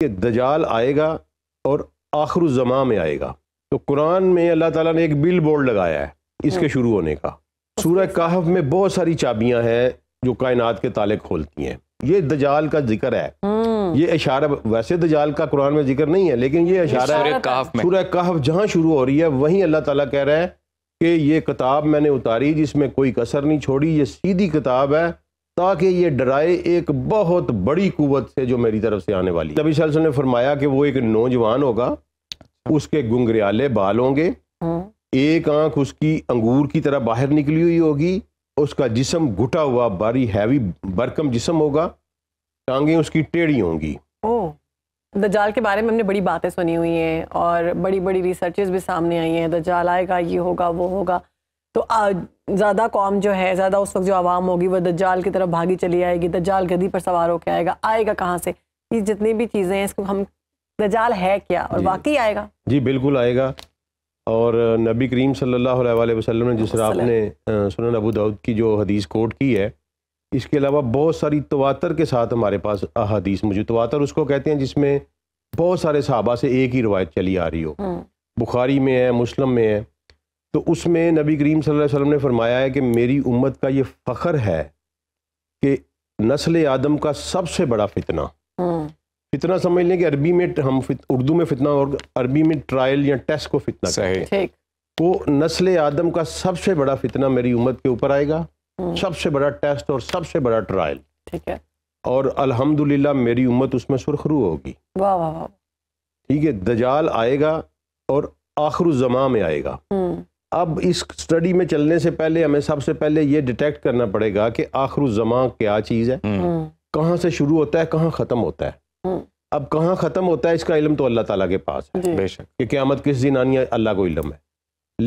कि दजाल आएगा और आखिर जमा में आएगा तो कुरान में अल्लाह ताला ने एक बिल बोर्ड लगाया है इसके हाँ। शुरू होने का सूर कहफ में बहुत सारी चाबियां हैं जो कायनात के ताले खोलती हैं ये दजाल का जिक्र है हम्म। ये इशारा वैसे दजाल का कुरान में जिक्र नहीं है लेकिन ये इशारा सूर्य कहफ जहाँ शुरू हो रही है वहीं अल्लाह तला कह रहे हैं कि ये किताब मैंने उतारी जिसमें कोई कसर नहीं छोड़ी ये सीधी किताब है ताकि ये डराए एक बहुत बड़ी कुवत से जो मेरी तरफ से आने वाली नबी वसल्लम ने फरमाया कि वो एक नौजवान होगा उसके गुंगरियाले बाल होंगे हम्म। एक आंख उसकी अंगूर की तरह बाहर निकली हुई होगी उसका जिसम घुटा हुआ बारी हैवी बरकम जिसम होगा टांगे उसकी टेढ़ी होंगी दजाल के बारे में हमने बड़ी बातें सुनी हुई हैं और बड़ी बड़ी रिसर्चेस भी सामने आई हैं दजाल आएगा ये होगा वो होगा तो ज़्यादा कौम जो है ज़्यादा उस वक्त जो आवाम होगी वह दज्जाल की तरफ भागी चली आएगी दज्जाल गदी पर सवार होकर आएगा आएगा कहाँ से ये जितनी भी चीज़ें हैं इसको हम दज्जाल है क्या और वाकई आएगा जी बिल्कुल आएगा और नबी करीम सल्लल्लाहु अलैहि वसल्लम ने जिस आपने सुनन अबू दाऊद की जो हदीस कोट की है इसके अलावा बहुत सारी तवातर के साथ हमारे पास अदीस मौजूद तवातर उसको कहते हैं जिसमें बहुत सारे सहाबा से एक ही रवायत चली आ रही हो हम्म। बुखारी में है मुस्लिम में है तो उसमें नबी करीम सल्लल्लाहु अलैहि वसल्लम ने फरमाया है कि मेरी उम्मत का ये फ़ख्र है कि नस्ल आदम का सबसे बड़ा फितना हम्म। फितना समझ लें कि अरबी में हम उर्दू में फितना और अरबी में ट्रायल या टेस्ट को फितना सही तो नस्ल आदम का सबसे बड़ा फितना मेरी उम्मत के ऊपर आएगा हम्म। सबसे बड़ा टेस्ट और सबसे बड़ा ट्रायल ठीक है और अल्हम्दुलिल्लाह मेरी उम्मत उसमें सुरखरू होगी वाह वाह वाह ठीक है दजाल आएगा और आखिर जमा में आएगा हम्म। अब इस स्टडी में चलने से पहले हमें सबसे पहले ये डिटेक्ट करना पड़ेगा कि आखिर जमा क्या चीज़ है हम्म। हम्म। कहाँ से शुरू होता है कहाँ ख़त्म होता है हम्म। अब कहाँ ख़त्म होता है इसका इलम तो अल्लाह ताला के पास है बेशक कि क़्यामत किस दिन आनी है अल्लाह को इलम है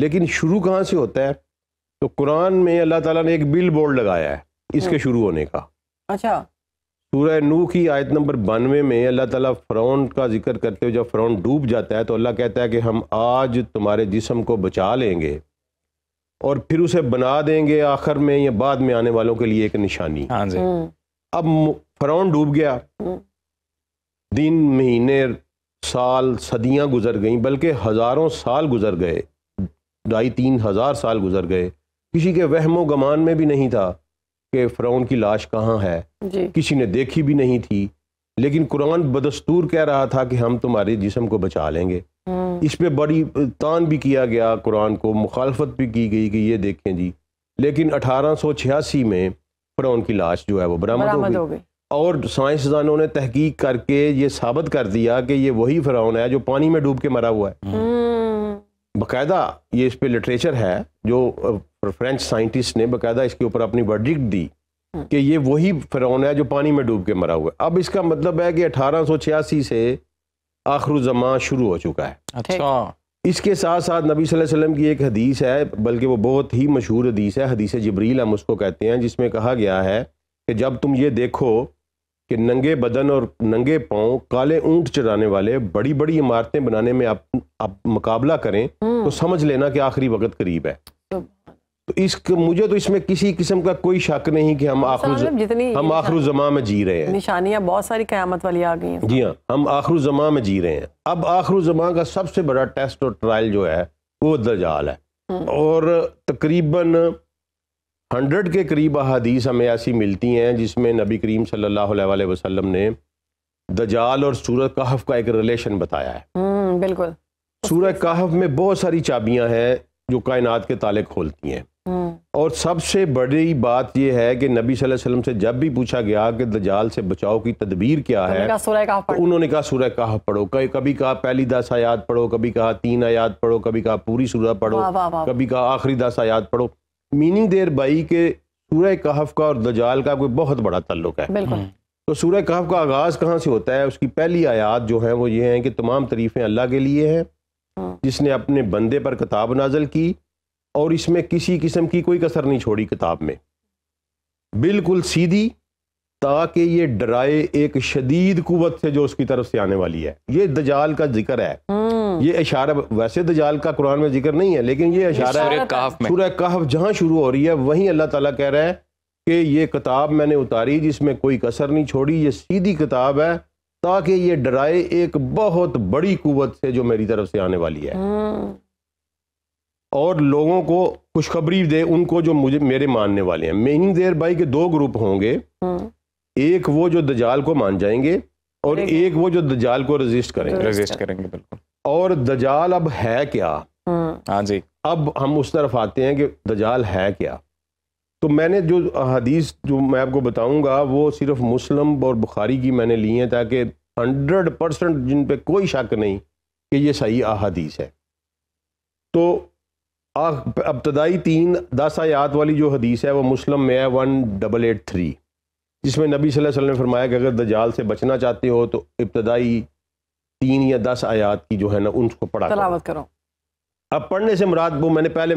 लेकिन शुरू कहाँ से होता है तो कुरान में अल्लाह ताला ने एक बिल बोर्ड लगाया है इसके हाँ। शुरू होने का अच्छा सूरह नू की आयत नंबर बानवे में अल्लाह ताला फ़्रौन का जिक्र करते हुए जब फ्रौन डूब जाता है तो अल्लाह कहता है कि हम आज तुम्हारे जिसम को बचा लेंगे और फिर उसे बना देंगे आखिर में या बाद में आने वालों के लिए एक निशानी हाँ जी हम्म। अब फ़रौन डूब गया हम्म। दिन महीने साल सदियां गुजर गई बल्कि हज़ारों साल गुजर गए ढाई तीन हज़ार साल गुजर गए किसी के वहमो गमान में भी नहीं था कि फ़राउन की लाश कहाँ है किसी ने देखी भी नहीं थी लेकिन कुरान बदस्तूर कह रहा था कि हम तुम्हारे जिसम को बचा लेंगे हम्म। इस पर बड़ी तान भी किया गया कुरान को मुखालफत भी की गई कि ये देखें जी लेकिन अठारह में फ़रौन की लाश जो है वो बरामद हो गई और साइंसदानों ने तहकीक करके ये साबित कर दिया कि ये वही फ़रौन है जो पानी में डूब के मरा हुआ है हम्म। बाकायदा ये इस पर लिटरेचर है जो फ्रेंच साइंटिस्ट ने बकायदा इसके ऊपर अपनी वर्डिक्ट दी हम्म। कि ये वही फ़िरौन है जो पानी में डूब के मरा हुआ है अब इसका मतलब है कि अठारह से आखिर जमा शुरू हो चुका है अच्छा इसके साथ साथ नबी वसल्लम की एक हदीस है बल्कि वो बहुत ही मशहूर हदीस है हदीस जबरील हम उसको कहते हैं जिसमें कहा गया है कि जब तुम ये देखो कि नंगे बदन और नंगे पाओ काले ऊंट चढ़ाने वाले बड़ी बड़ी इमारतें बनाने में आप आप मुकाबला करें हम्म। तो समझ लेना कि आखिरी वक्त करीब है तो, तो इस मुझे तो इसमें किसी किस्म का कोई शक नहीं कि हम आखिर जितनी हम आखिर जमा में जी रहे हैं निशानियां बहुत सारी क्यामत वाली आ गई हैं जी हाँ हम आखिर जमा में जी रहे हैं अब आखिर जमा का सबसे बड़ा टेस्ट और ट्रायल जो है वो दजाल है हम्म। और तकरीबन हंड्रेड के करीब अहादीस हमें ऐसी मिलती हैं जिसमें नबी करीम सल्लल्लाहु अलैहि वसल्लम ने दजाल और सूरत कहफ का एक रिलेशन बताया है हम्म, बिल्कुल सूरत कहफ में बहुत सारी चाबियां हैं जो कायनात के ताले खोलती हैं हम्म। और सबसे बड़ी बात यह है कि नबी वसल्लम से जब भी पूछा गया कि दजाल से बचाव की तदबीर क्या है तो उन्होंने कहा सूरह कहा पढ़ो कभी कहा पहली दस आयात पढ़ो कभी कहा तीन आयात पढ़ो कभी कहा पूरी सूरह पढ़ो कभी कहा आखिरी दस आयात पढ़ो मीनिंग देर बाई के सूर्य कहफ का और दजाल का कोई बहुत बड़ा तल्लुक है हम्म। तो सूर्य कहफ का आगाज़ कहाँ से होता है उसकी पहली आयात जो है वो ये है कि तमाम तरीफ़ें अल्लाह के लिए हैं हम्म। जिसने अपने बंदे पर किताब नाजल की और इसमें किसी किस्म की कोई कसर नहीं छोड़ी किताब में बिल्कुल सीधी ताकि ये डराए एक शदीद कुत से जो उसकी तरफ से आने वाली है ये दजाल का जिक्र है हम्म। ये इशारा वैसे दजाल का कुरान में जिक्र नहीं है लेकिन ये इशारा सूर्य कहफ जहाँ शुरू हो रही है वहीं अल्लाह ताला कह रहा है कि ये किताब मैंने उतारी जिसमें कोई कसर नहीं छोड़ी ये सीधी किताब है ताकि ये डराए एक बहुत बड़ी कुत से जो मेरी तरफ से आने वाली है हम्म। और लोगों को खुशखबरी दे उनको जो मुझे मेरे मानने वाले हैं मेनी देर भाई के दो ग्रुप होंगे हम्म। एक वो जो दजाल को मान जाएंगे और एक वो जो दजाल को रजिस्ट करेंगे रजिस्ट करेंगे बिल्कुल और दजाल अब है क्या हम्म। हाँ जी अब हम उस तरफ आते हैं कि दजाल है क्या तो मैंने जो हदीस जो मैं आपको बताऊंगा वो सिर्फ मुस्लिम और बुखारी की मैंने ली है ताकि हंड्रेड परसेंट जिन पे कोई शक नहीं कि ये सही अदीस है तो अब्तदाई तीन दस आयात वाली जो हदीस है वो मुस्लिम में है वन डबल एट थ्री जिसमें नबी सल्लल्लाहु अलैहि वसल्लम ने फरमाया कि अगर दजाल से बचना चाहते हो तो इब्तदाई तीन या दस आयात की जो है ना उनको पढ़ा तलावत करो अब पढ़ने से मुराद वो मैंने पहले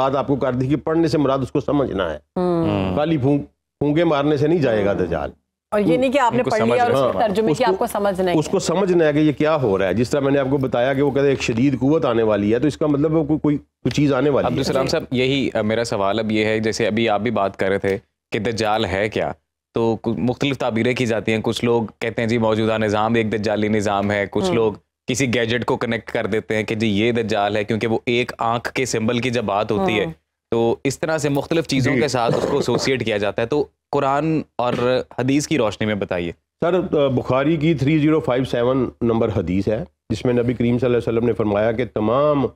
बात आपको कर दी कि पढ़ने से मुराद उसको समझना है हम्म। खाली फूंक फूंके मारने से नहीं जाएगा हम्म। दजाल और ये नहीं कि आपने पढ़ लिया और उसके हाँ, तर्जुमे की आपको समझ है उसको समझना है कि ये क्या हो रहा है जिस तरह मैंने आपको बताया कि वो कहते हैं एक शदीद क़ुत आने वाली है तो इसका मतलब कोई कोई चीज़ आने वाली है अब्दुल सलाम साहब यही मेरा सवाल अब ये है जैसे अभी आप भी बात कर रहे थे कि दजाल है क्या तो मुख्तलिफ ताबीरें की जाती हैं कुछ लोग कहते हैं जी मौजूदा निज़ाम एक दज्जाली निज़ाम है कुछ हम्म। लोग किसी गैजेट को कनेक्ट कर देते हैं कि जी ये दज्जाल है क्योंकि वो एक आंख के सिंबल की जब बात होती है हम्म। तो इस तरह से मुख्तलिफ चीज़ों के साथ उसको एसोसिएट किया जाता है तो कुरान और हदीस की रोशनी में बताइए सर बुखारी की 3057 नंबर हदीस है जिसमें नबी करीम वसल्लम ने फरमाया कि तमाम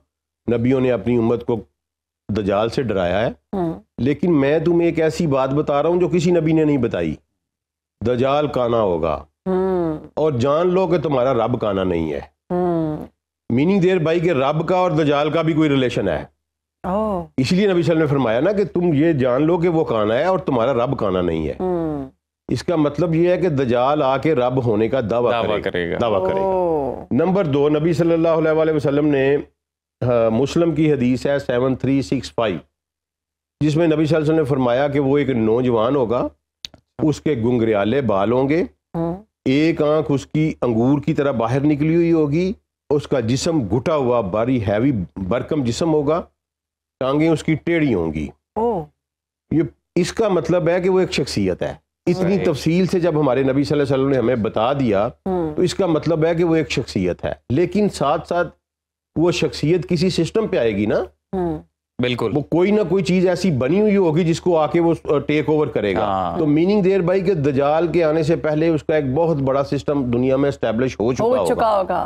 नबियों ने अपनी उम्मत को दजाल से डराया है हम्म। लेकिन मैं तुम्हें एक ऐसी बात बता रहा हूं जो किसी नबी ने नहीं बताई दजाल काना होगा हम्म। और जान लो कि तुम्हारा रब काना नहीं है हम्म। मीनिंग देर भाई के रब का और दजाल का भी कोई रिलेशन है इसलिए नबी सल ने फरमाया ना कि तुम ये जान लो कि वो काना है और तुम्हारा रब काना नहीं है हम्म। इसका मतलब यह है कि दजाल आके रब होने का दावा दावा करेगा, करेगा। दावा करेगा नंबर दो नबी सल्लल्लाहु अलैहि वसल्लम ने हाँ, मुस्लिम की हदीस है सेवन थ्री सिक्स फाइव जिसमें नबी वसल्लम ने फरमाया कि वो एक नौजवान होगा उसके गुंगरियाले बाल होंगे हम्म। एक आंख उसकी अंगूर की तरह बाहर निकली हुई होगी उसका जिसम घुटा हुआ बारी हैवी बरकम जिसम होगा टांगे उसकी टेढ़ी होंगी ये इसका मतलब है कि वो एक शख्सियत है इतनी तफसील से जब हमारे नबी सल्लल्लाहु अलैहि वसल्लम ने हमें बता दिया हम्म। तो इसका मतलब है कि वो एक शख्सियत है लेकिन साथ साथ वो शख्सियत किसी सिस्टम पे आएगी ना हम्म। बिल्कुल वो कोई ना कोई चीज ऐसी बनी हुई होगी जिसको आके वो टेक ओवर करेगा हाँ। तो मीनिंग देर भाई के दजाल के आने से पहले उसका एक बहुत बड़ा सिस्टम दुनिया में स्टेब्लिश हो चुका हो होगा, चुका होगा।